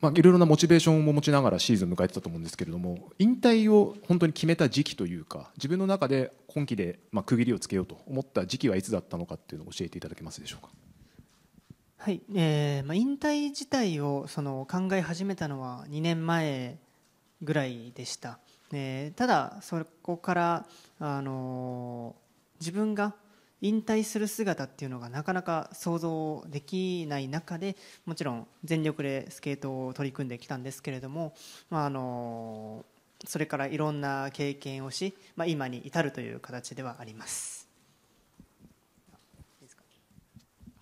まあ、いろいろなモチベーションを持ちながらシーズンを迎えてたと思うんですけれども引退を本当に決めた時期というか自分の中で今季でまあ区切りをつけようと思った時期はいつだったのかっていうのを教えていただけますでしょうか。はいえーまあ、引退自体をその考え始めたのは2年前ぐらいでした、えー、ただ、そこから、あのー、自分が引退する姿っていうのがなかなか想像できない中でもちろん全力でスケートを取り組んできたんですけれども、まあ、あのそれからいろんな経験をし、まあ、今に至るという形ではあります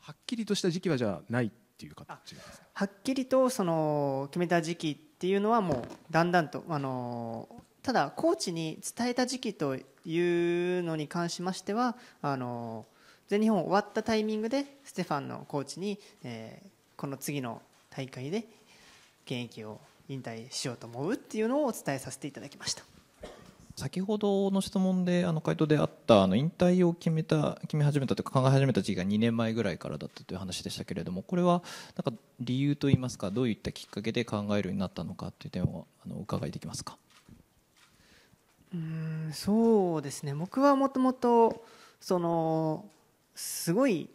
はっきりとした時期はじゃないっていう形はっきりとその決めた時期っていうのはもうだんだんとあのただコーチに伝えた時期というのに関しましてはあの全日本終わったタイミングでステファンのコーチに、えー、この次の大会で現役を引退しようと思うっていうのをお伝えさせていただきました先ほどの質問であの回答であったあの引退を決めた決め始めたというか考え始めた時期が2年前ぐらいからだったという話でしたけれどもこれはなんか理由といいますかどういったきっかけで考えるようになったのかという点をあの伺いできますか。うんそうですね僕はもともとそのすごい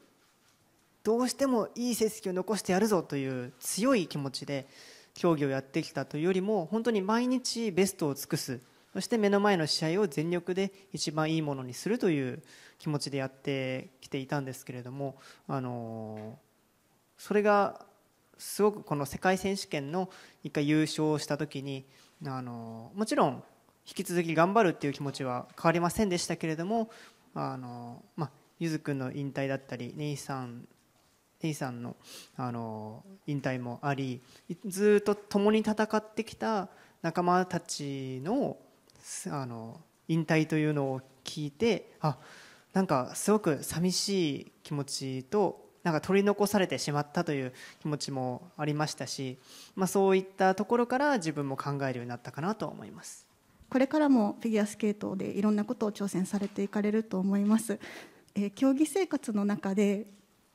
どうしてもいい成績を残してやるぞという強い気持ちで競技をやってきたというよりも本当に毎日ベストを尽くすそして目の前の試合を全力で一番いいものにするという気持ちでやってきていたんですけれどもあのそれがすごくこの世界選手権の1回優勝した時にあのもちろん引き続き頑張るっていう気持ちは変わりませんでしたけれどもあの、まあ、ゆずくんの引退だったりネイさんネイさんのあの引退もありずっと共に戦ってきた仲間たちのあの引退というのを聞いてあなんかすごく寂しい気持ちとなんか取り残されてしまったという気持ちもありましたし、まあ、そういったところから自分も考えるようになったかなと思います。これからもフィギュアスケートでいろんなことを挑戦されていかれると思います。えー、競技生活の中で、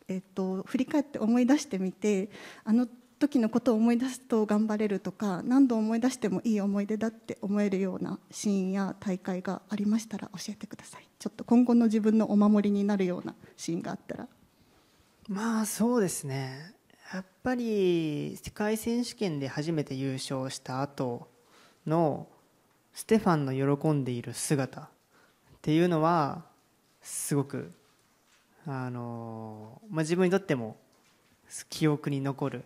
えー、っと振り返って思い出してみてあの時のことを思い出すと頑張れるとか何度思い出してもいい思い出だって思えるようなシーンや大会がありましたら教えてくださいちょっと今後の自分のお守りになるようなシーンがあったらまあそうですねやっぱり世界選手権で初めて優勝した後のステファンの喜んでいる姿っていうのはすごくあの、まあ、自分にとっても記憶に残る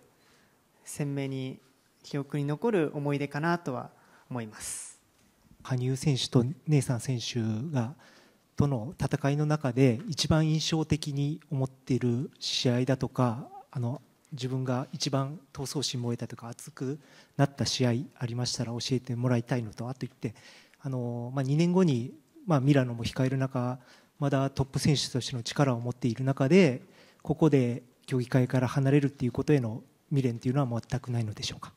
鮮明に記憶に残る思い出かなとは思います羽生選手とネイサン選手がとの戦いの中で一番印象的に思っている試合だとかあの自分が一番闘争心燃えたとか熱くなった試合ありましたら教えてもらいたいのとあと言ってあの、まあ、2年後に、まあ、ミラノも控える中まだトップ選手としての力を持っている中でここで競技会から離れるっていうことへの未練というのは全くないのでしょうか。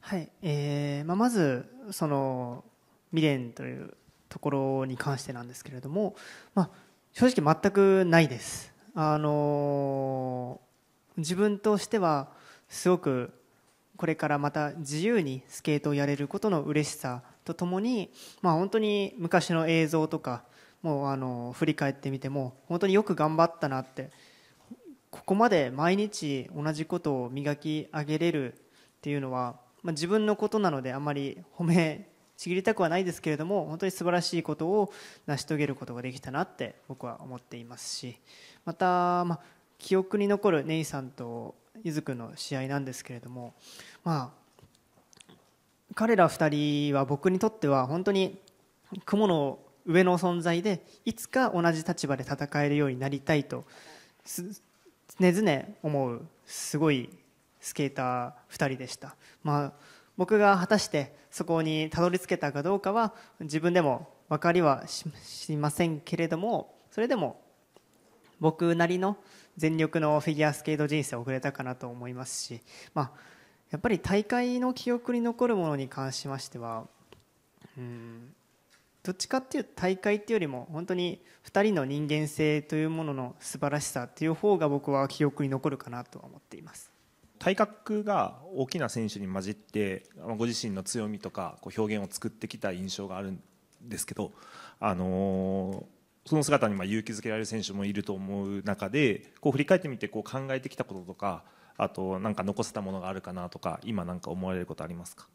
はいえーまあ、まずその未練というところに関してなんですけれども、まあ、正直全くないです。あのー自分としてはすごくこれからまた自由にスケートをやれることの嬉しさとともに、まあ、本当に昔の映像とかもうあの振り返ってみても本当によく頑張ったなってここまで毎日同じことを磨き上げれるっていうのは、まあ、自分のことなのであまり褒めちぎりたくはないですけれども本当に素晴らしいことを成し遂げることができたなって僕は思っていますしまた、まあ記憶に残るネイさんとゆずくんの試合なんですけれども、まあ、彼ら2人は僕にとっては本当に雲の上の存在でいつか同じ立場で戦えるようになりたいと常々思うすごいスケーター2人でした、まあ、僕が果たしてそこにたどり着けたかどうかは自分でも分かりはしませんけれどもそれでも僕なりの全力のフィギュアスケート人生を送れたかなと思いますし、まあ、やっぱり大会の記憶に残るものに関しましては、うん、どっちかっていうと大会っていうよりも本当に2人の人間性というものの素晴らしさっていう方が僕は記憶に残るかなとは思っています。体格が大きな選手に混じってご自身の強みとかこう表現を作ってきた印象があるんですけど、あのその姿にま勇気づけられる選手もいると思う中でこう振り返ってみてこう考えてきたこととかあとなんか残せたものがあるかなとか今なんか思われることありますか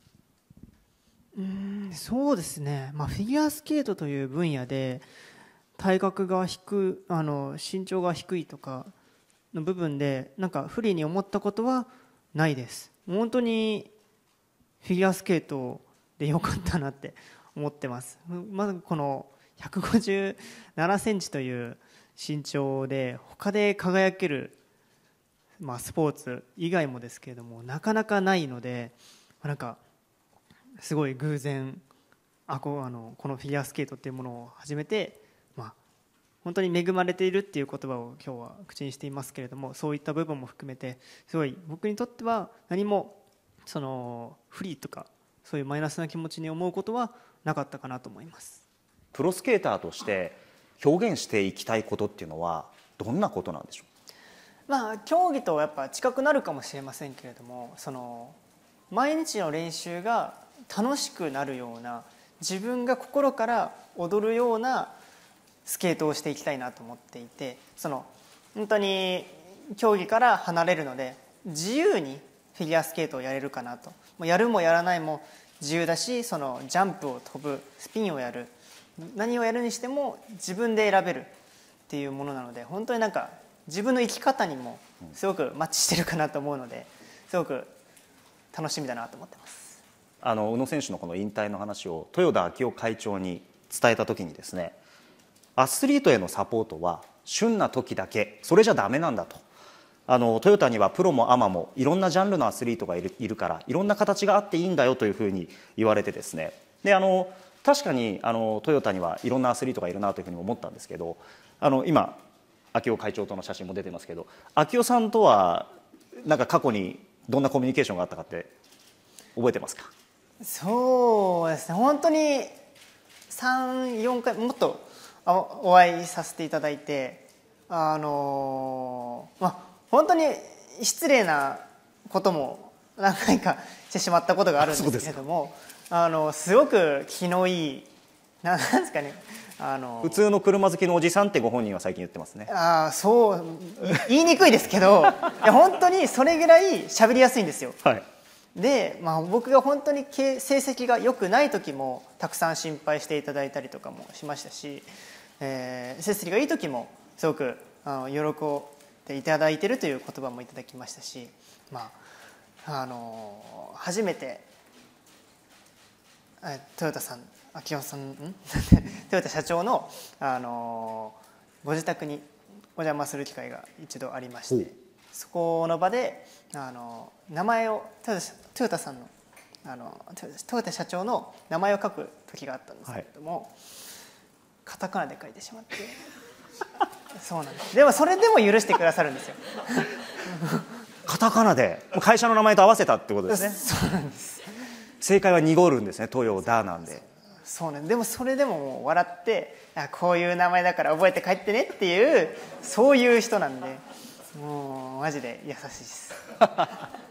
うんそうですね、まあ、フィギュアスケートという分野で体格が低あの身長が低いとかの部分でなんか不利に思ったことはないです本当にフィギュアスケートでよかったなって思ってますまずこの157センチという身長で他で輝ける、まあ、スポーツ以外もですけれどもなかなかないのでなんかすごい偶然あこあのこのフィギュアスケートっていうものを始めて、まあ、本当に恵まれているっていう言葉を今日は口にしていますけれどもそういった部分も含めてすごい僕にとっては何もそのフリーとかそういうマイナスな気持ちに思うことはなかったかなと思います。プロスケーターとして表現していきたいことっていうのはどんなことなんでしょうまあ競技とやっぱ近くなるかもしれませんけれどもその毎日の練習が楽しくなるような自分が心から踊るようなスケートをしていきたいなと思っていてその本当に競技から離れるので自由にフィギュアスケートをやれるかなとやるもやらないも自由だしそのジャンプを飛ぶスピンをやる何をやるにしても自分で選べるっていうものなので本当になんか自分の生き方にもすごくマッチしてるかなと思うのですごく楽しみだなと思ってますあの宇野選手のこの引退の話を豊田昭夫会長に伝えた時にですねアスリートへのサポートは旬な時だけそれじゃだめなんだとあのトヨタにはプロもアマもいろんなジャンルのアスリートがいるいるからいろんな形があっていいんだよというふうに言われてですねであの確かにあのトヨタにはいろんなアスリートがいるなというふうに思ったんですけどあの今秋尾会長との写真も出てますけど秋尾さんとはなんか過去にどんなコミュニケーションがあったかって覚えてますかそうですね本当に34回もっとお会いさせていただいてあのまあ本当に失礼なことも何回かしてしまったことがあるんですけれどもあのすごく気のいい なんですかねあの普通の車好きのおじさんってご本人は最近言ってますねああそう言いにくいですけどいや本当にそれぐらい喋りやすいんですよ、はい、で、まあ、僕が本当に成績が良くない時もたくさん心配していただいたりとかもしましたし、えー、成績がいい時もすごくあの喜んでいただいてるという言葉もいただきましたし、まあ、あの初めて豊田さん秋夫さん豊田 社長のあのご自宅にお邪魔する機会が一度ありまして、そこの場であの名前を豊田豊田さんのあの豊田社長の名前を書く時があったんですけれども、はい、カタカナで書いてしまってそうなんですでもそれでも許してくださるんですよ カタカナで会社の名前と合わせたってことですねそうなんです正解は濁るんですね「東洋ーなんで。そうね、でもそれでももう笑ってあこういう名前だから覚えて帰ってねっていうそういう人なんでもうマジで優しいです